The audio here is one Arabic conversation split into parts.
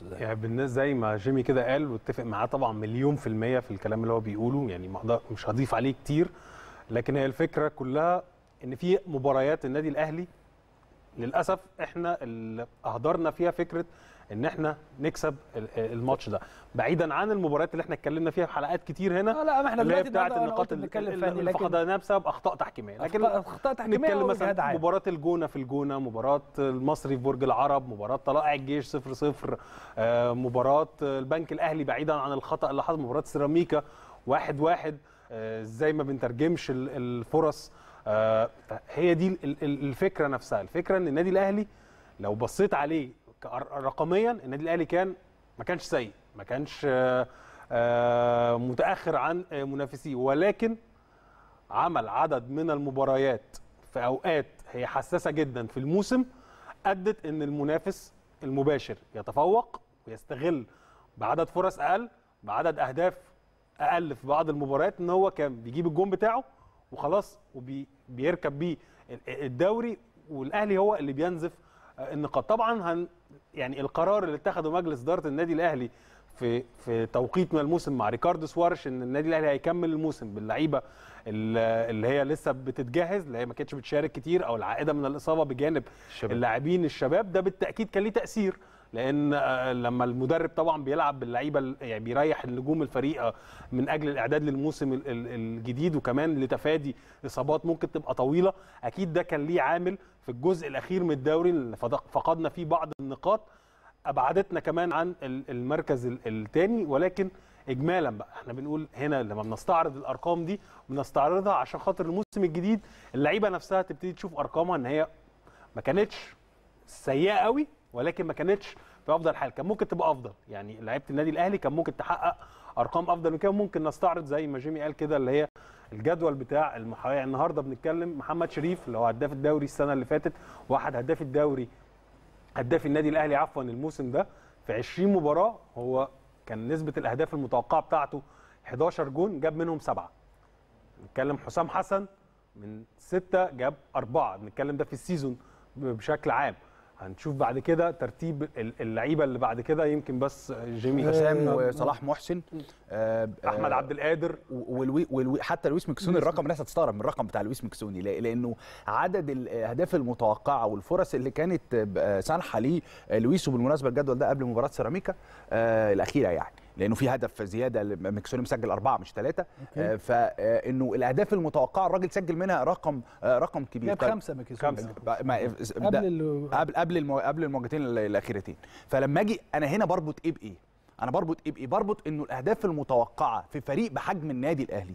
ازاي؟ يعني بالناس زي ما جيمي كده قال واتفق معاه طبعا مليون في المية في الكلام اللي هو بيقوله يعني مش هضيف عليه كتير لكن هي الفكرة كلها ان في مباريات النادي الاهلي للاسف احنا اللي اهدرنا فيها فكره ان احنا نكسب الماتش ده بعيدا عن المباريات اللي احنا اتكلمنا فيها في حلقات كتير هنا آه، لا ما احنا دلوقتي بتاعت النقاط اللي, اللي فقدناها بسبب اخطاء تحكيميه لكن اخطاء تحكيميه نتكلم مثلا مباراه الجونه في الجونه مباراه المصري في برج العرب مباراه طلائع الجيش 0 0 آه، مباراه البنك الاهلي بعيدا عن الخطا اللي حصل مباراه سيراميكا 1 1 آه، ازاي ما بنترجمش الفرص هي دي الفكره نفسها الفكره ان النادي الاهلي لو بصيت عليه رقميا النادي الاهلي كان ما كانش سيء ما كانش آه، آه، متاخر عن منافسيه ولكن عمل عدد من المباريات في اوقات هي حساسه جدا في الموسم ادت ان المنافس المباشر يتفوق ويستغل بعدد فرص اقل بعدد اهداف اقل في بعض المباريات ان هو كان بيجيب الجون بتاعه وخلاص وبيركب بيه الدوري والاهلي هو اللي بينزف النقاط طبعا يعني القرار اللي اتخذه مجلس اداره النادي الاهلي في في توقيت من الموسم مع ريكاردو سوارش ان النادي الاهلي هيكمل الموسم باللعيبه اللي هي لسه بتتجهز اللي هي ما كانتش بتشارك كتير او العائده من الاصابه بجانب اللاعبين الشباب ده بالتاكيد كان ليه تاثير لان آه، لما المدرب طبعا بيلعب باللعيبه يعني بيريح النجوم الفريق آه، من اجل الاعداد للموسم الجديد وكمان لتفادي اصابات ممكن تبقى طويله اكيد ده كان ليه عامل في الجزء الاخير من الدوري اللي فقدنا فيه بعض النقاط ابعدتنا كمان عن المركز الثاني ولكن اجمالا بقى احنا بنقول هنا لما بنستعرض الارقام دي بنستعرضها عشان خاطر الموسم الجديد اللعيبه نفسها تبتدي تشوف ارقامها ان هي ما كانتش سيئه قوي ولكن ما كانتش في افضل حال كان ممكن تبقى افضل يعني لعيبه النادي الاهلي كان ممكن تحقق ارقام افضل من كده ممكن نستعرض زي ما جيمي قال كده اللي هي الجدول بتاع المحاويه يعني النهارده بنتكلم محمد شريف اللي هو هداف الدوري السنه اللي فاتت واحد هداف الدوري هداف النادي الاهلي عفوا الموسم ده في 20 مباراه هو كان نسبه الاهداف المتوقعه بتاعته 11 جون جاب منهم سبعه نتكلم حسام حسن من سته جاب اربعه بنتكلم ده في السيزون بشكل عام هنشوف بعد كده ترتيب اللعيبه اللي بعد كده يمكن بس جيمي حسام آه، وصلاح محسن آه، احمد آه، عبد القادر والوي والوي حتى لويس مكسوني الرقم الناس هتستغرب من الرقم بتاع لويس مكسوني لانه عدد الاهداف المتوقعه والفرص اللي كانت سانحه ليه لويس وبالمناسبه الجدول ده قبل مباراه سيراميكا الاخيره يعني لانه في هدف زياده مكسوني مسجل اربعه مش ثلاثه آه، فانه آه، الاهداف المتوقعه الراجل سجل منها رقم آه، رقم كبير جاب طيب، خمسه مكسوني قبل قبل قبل قبل المواجهتين الاخيرتين فلما اجي انا هنا بربط ايه بايه؟ انا بربط ايه بايه؟ بربط انه الاهداف المتوقعه في فريق بحجم النادي الاهلي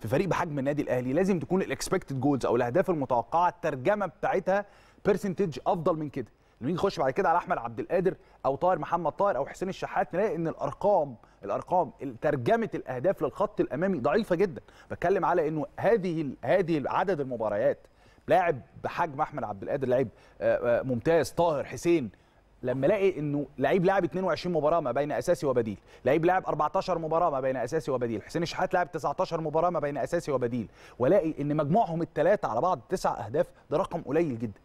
في فريق بحجم النادي الاهلي لازم تكون الاكسبكتد جولز او الاهداف المتوقعه الترجمه بتاعتها بيرسنتج افضل من كده لما نخش بعد كده على احمد عبد القادر او طاهر محمد طاهر او حسين الشحات نلاقي ان الارقام الارقام ترجمه الاهداف للخط الامامي ضعيفه جدا بتكلم على انه هذه هذه عدد المباريات لاعب بحجم احمد عبد القادر لعيب آه، آه، ممتاز طاهر حسين لما الاقي انه لعيب لعب 22 مباراه ما بين اساسي وبديل، لعيب لعب 14 مباراه ما بين اساسي وبديل، حسين الشحات لعب 19 مباراه ما بين اساسي وبديل، والاقي ان مجموعهم الثلاثه على بعض تسع اهداف ده رقم قليل جدا.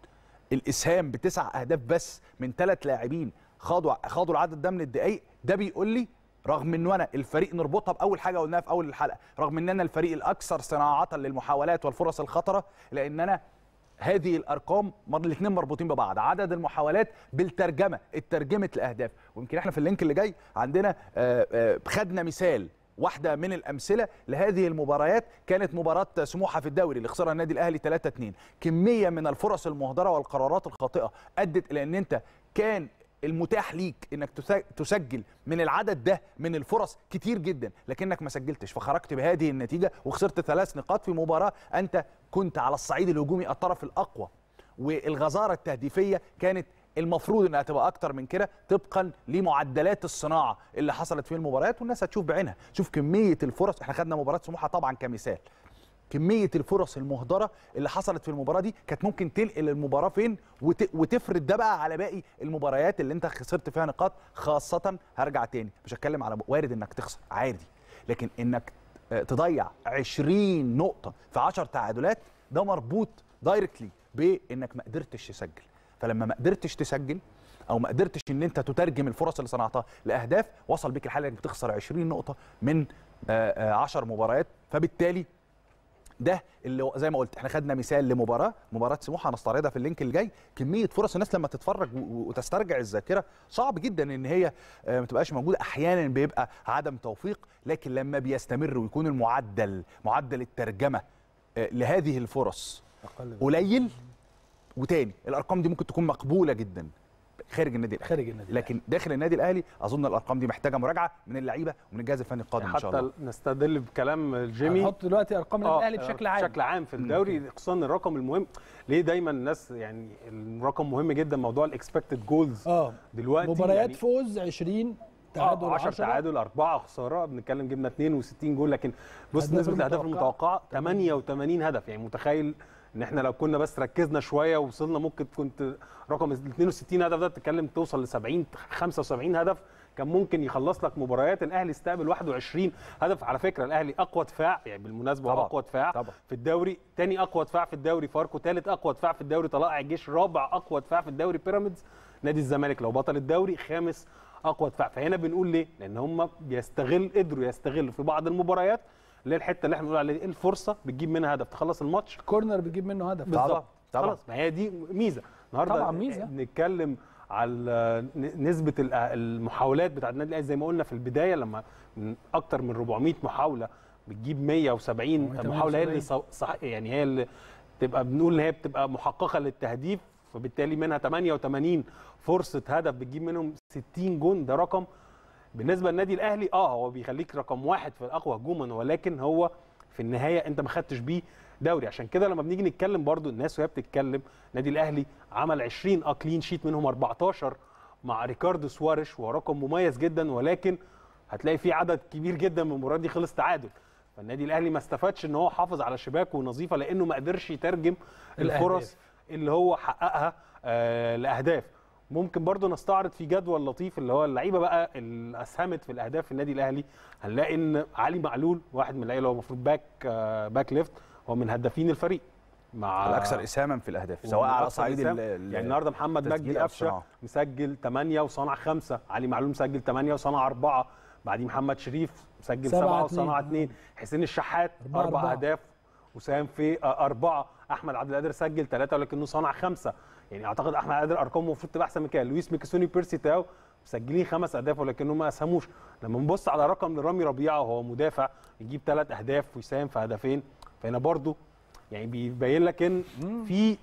الاسهام بتسع اهداف بس من ثلاث لاعبين خاضوا خاضوا العدد ده من الدقائق ده بيقول لي رغم ان انا الفريق نربطها باول حاجه قلناها في اول الحلقه رغم ان انا الفريق الاكثر صناعه للمحاولات والفرص الخطره لان انا هذه الارقام الاثنين مربوطين ببعض عدد المحاولات بالترجمه اترجمت لاهداف ويمكن احنا في اللينك اللي جاي عندنا آه، آه، خدنا مثال واحده من الامثله لهذه المباريات كانت مباراه سموحه في الدوري اللي خسرها النادي الاهلي 3 2 كميه من الفرص المهدره والقرارات الخاطئه ادت الى ان انت كان المتاح ليك انك تسجل من العدد ده من الفرص كتير جدا لكنك ما سجلتش فخرجت بهذه النتيجه وخسرت ثلاث نقاط في مباراه انت كنت على الصعيد الهجومي الطرف الاقوى والغزاره التهديفيه كانت المفروض انها تبقى اكتر من كده طبقا لمعدلات الصناعه اللي حصلت في المباريات والناس هتشوف بعينها شوف كميه الفرص احنا خدنا مباراه سموحه طبعا كمثال كميه الفرص المهدره اللي حصلت في المباراه دي كانت ممكن تنقل المباراه فين وت... وتفرد ده بقى على باقي المباريات اللي انت خسرت فيها نقاط خاصه هرجع تاني مش هتكلم على وارد انك تخسر عادي لكن انك تضيع 20 نقطه في 10 تعادلات ده مربوط دايركتلي بانك ما قدرتش تسجل فلما ما قدرتش تسجل او ما قدرتش ان انت تترجم الفرص اللي صنعتها لاهداف وصل بيك الحال انك بتخسر 20 نقطه من 10 آه، آه، مباريات فبالتالي ده اللي زي ما قلت احنا خدنا مثال لمباراه مباراه سموحه هنستعرضها في اللينك الجاي كميه فرص الناس لما تتفرج وتسترجع الذاكره صعب جدا ان هي آه، ما تبقاش موجوده احيانا بيبقى عدم توفيق لكن لما بيستمر ويكون المعدل معدل الترجمه لهذه الفرص قليل وتاني الارقام دي ممكن تكون مقبوله جدا خارج النادي الاهلي خارج النادي لكن داخل النادي الاهلي اظن الارقام دي محتاجه مراجعه من اللعيبه ومن الجهاز الفني القادم ان شاء الله حتى نستدل بكلام جيمي هنحط دلوقتي ارقام النادي الاهلي آه، بشكل عام بشكل عام في الدوري خصوصا الرقم المهم ليه دايما الناس يعني الرقم مهم جدا موضوع الاكسبكتد جولز اه دلوقتي مباريات يعني فوز 20 تعادل 10 آه، تعادل 4 خساره بنتكلم جبنا 62 جول لكن بص نسبه الاهداف المتوقعه 88 هدف يعني متخيل ان احنا لو كنا بس ركزنا شويه ووصلنا ممكن كنت رقم 62 هدف ده تتكلم توصل ل 70 75 هدف كان ممكن يخلص لك مباريات الاهلي استقبل 21 هدف على فكره الاهلي اقوى دفاع يعني بالمناسبه طبعا. اقوى دفاع طبعا. في الدوري ثاني اقوى دفاع في الدوري فاركو ثالث اقوى دفاع في الدوري طلائع الجيش رابع اقوى دفاع في الدوري بيراميدز نادي الزمالك لو بطل الدوري خامس اقوى دفاع فهنا بنقول ليه لان هم بيستغل قدروا يستغلوا في بعض المباريات اللي هي الحته اللي احنا بنقول عليها دي إيه الفرصه بتجيب منها هدف تخلص الماتش كورنر بتجيب منه هدف بالظبط خلاص ما هي دي ميزه النهارده طبعا ميزه نتكلم على نسبه المحاولات بتاعت النادي الاهلي زي ما قلنا في البدايه لما اكتر من 400 محاوله بتجيب 170 محاوله هي اللي صح يعني هي اللي تبقى بنقول ان هي بتبقى محققه للتهديف فبالتالي منها 88 فرصه هدف بتجيب منهم 60 جون ده رقم بالنسبه للنادي الاهلي اه هو بيخليك رقم واحد في الاقوى هجوما ولكن هو في النهايه انت ما خدتش بيه دوري عشان كده لما بنيجي نتكلم برضو الناس وهي بتتكلم النادي الاهلي عمل 20 اكلين شيت منهم 14 مع ريكاردو سواريش ورقم مميز جدا ولكن هتلاقي في عدد كبير جدا من المباريات دي خلص تعادل فالنادي الاهلي ما استفادش ان هو حافظ على شباكه ونظيفه لانه ما قدرش يترجم الفرص اللي هو حققها آه، لاهداف ممكن برضو نستعرض في جدول لطيف اللي هو اللعيبه بقى اللي اسهمت في الاهداف في النادي الاهلي هنلاقي ان علي معلول واحد من اللعيبه اللي هو المفروض باك باك ليفت هو من هدافين الفريق مع الاكثر اساما في الاهداف سواء على صعيد يعني النهارده محمد مجدي قفشه مسجل 8 وصنع 5 علي معلول مسجل 8 وصنع 4 بعدين محمد شريف مسجل 7 وصنع 2 حسين الشحات 4 اهداف وساهم في 4 آه، احمد عبد القادر سجل 3 ولكنه صنع 5 يعني اعتقد احمد قادر ارقامه المفروض تبقى احسن من كده لويس ميكسوني بيرسي تاو مسجلين خمس اهداف ولكنهم ما اسهموش لما نبص على رقم لرامي ربيعه وهو مدافع يجيب ثلاث اهداف ويساهم في هدفين فهنا برضو يعني بيبين لك ان في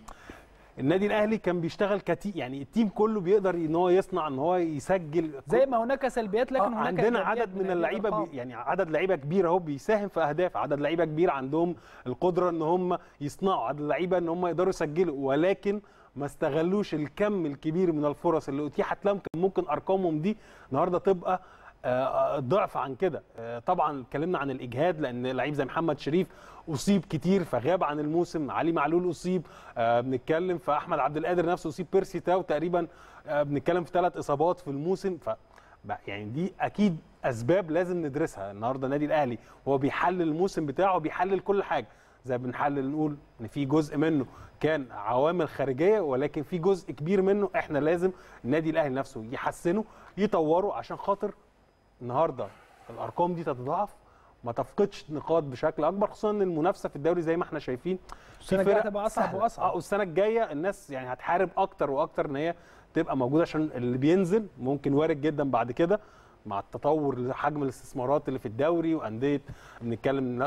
النادي الاهلي كان بيشتغل كتير يعني التيم كله بيقدر ان هو يصنع ان هو يسجل زي ما هناك سلبيات لكن آه، هناك عندنا عدد من اللعيبه يعني عدد لعيبه كبير اهو بيساهم في اهداف عدد لعيبه كبير عندهم القدره ان هم يصنعوا عدد لعيبه ان هم يقدروا يسجلوا ولكن ما استغلوش الكم الكبير من الفرص اللي اتيحت لهم كان ممكن ارقامهم دي النهارده تبقى آه، آه، ضعف عن كده آه، طبعا اتكلمنا عن الاجهاد لان لعيب زي محمد شريف اصيب كتير فغاب عن الموسم علي معلول اصيب بنتكلم فاحمد عبد القادر نفسه اصيب بيرسي تاو تقريبا بنتكلم في ثلاث اصابات في الموسم ف يعني دي اكيد اسباب لازم ندرسها النهارده النادي الاهلي هو بيحلل الموسم بتاعه بيحلل كل حاجه زي بنحلل نقول ان في جزء منه كان عوامل خارجيه ولكن في جزء كبير منه احنا لازم النادي الاهلي نفسه يحسنه يطوره عشان خاطر النهارده الارقام دي تتضاعف ما تفقدش نقاط بشكل اكبر خصوصا ان المنافسه في الدوري زي ما احنا شايفين السنه الجايه هتبقى اصعب واصعب اه والسنه الجايه الناس يعني هتحارب اكتر واكتر ان هي تبقى موجوده عشان اللي بينزل ممكن وارد جدا بعد كده مع التطور حجم الاستثمارات اللي في الدوري وانديه بنتكلم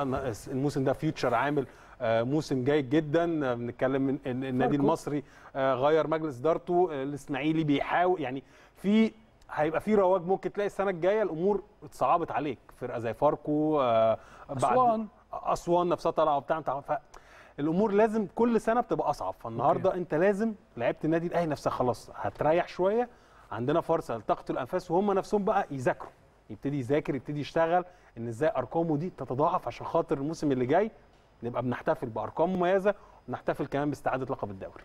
الموسم ده فيوتشر عامل آه، موسم جيد جدا بنتكلم ان النادي المصري آه، غير مجلس ادارته آه، الاسماعيلي بيحاول يعني في هيبقى في رواج ممكن تلاقي السنه الجايه الامور اتصعبت عليك فرقه زي فاركو اسوان اسوان نفسها طالعه وبتاع الامور لازم كل سنه بتبقى اصعب فالنهارده انت لازم لعيبه النادي الاهلي نفسها خلاص هتريح شويه عندنا فرصه لتقتل الانفاس وهم نفسهم بقى يذاكروا يبتدي يذاكر يبتدي يشتغل ان ازاي ارقامه دي تتضاعف عشان خاطر الموسم اللي جاي نبقى بنحتفل بارقام مميزه ونحتفل كمان باستعاده لقب الدوري